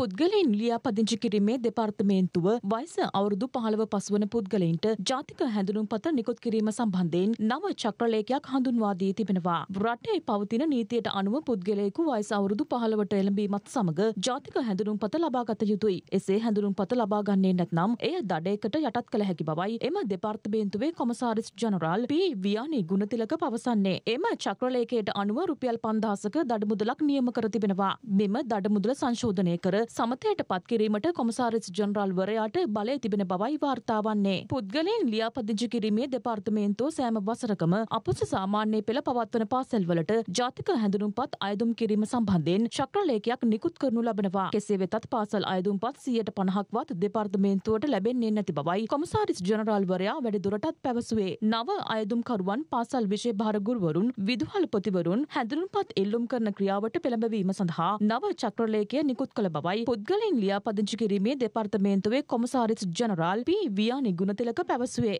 පුද්ගලයන් ලියාපදිංචි කිරීමේ දෙපාර්තමේන්තුව වයස අවුරුදු පහළව පසුවන පුද්ගලයින්ට ජාතික හැඳුනුම්පත නිකුත් කිරීම සම්බන්ධයෙන් නව චක්‍රලේඛයක් හඳුන්වා දී තිබෙනවා. රටේ පවතින නීතියට අනුව පුද්ගලයෙකු වයස අවුරුදු පහළවට එළඹීමත් සමග ජාතික හැඳුනුම්පත ලබාගත යුතුයි. එසේ හැඳුනුම්පත ලබා ගන්නේ නැත්නම් එය දඩයකට යටත් කළ හැකි බවයි එම දෙපාර්තමේන්තුවේ commissioner general P Viyani Gunathilaka පවසන්නේ. එම චක්‍රලේඛයට අනුව රුපියල් 5000ක දඩමුදලක් නියම කර තිබෙනවා. මෙම දඩමුදල සංශෝධනය කර සමතයට පත්කිරීමට කොමසාරිස් ජනරල්වරයාට බලය තිබෙන බවයි වාර්තාවන්නේ. පුද්ගලයෙන් ලියාපදිංචි කිරීමේ දෙපාර්තමේන්තුව සෑම වසරකම අපස සාමාන්‍ය පෙළ පවත්වන පාසල්වලට ජාතික හැඳුනුම්පත් අයදුම් කිරීම සම්බන්ධයෙන් චක්‍රලේඛයක් නිකුත් කරනු ලබනවා. කෙසේ වෙතත් පාසල් අයදුම්පත් 150ක්වත් දෙපාර්තමේන්තුවට ලැබෙන්නේ නැති බවයි කොමසාරිස් ජනරල්වරයා වැඩිදුරටත් පැවසුවේ. නව අයදුම්කරුවන් පාසල් විෂය භාර ගුරුවරුන් විදුහල්පතිවරුන් හැඳුනුම්පත් එල්ලුම් කරන ක්‍රියාවට පෙළඹවීම සඳහා නව චක්‍රලේඛය නිකුත් කළ බවයි පුද්ගලින් ලියාපදිංචි කිරීමේ දෙපර්තමේන්තුවේ කොමසාරිස් ජනරාල් පී වියා නිගුණතිලක පැවසුවේ.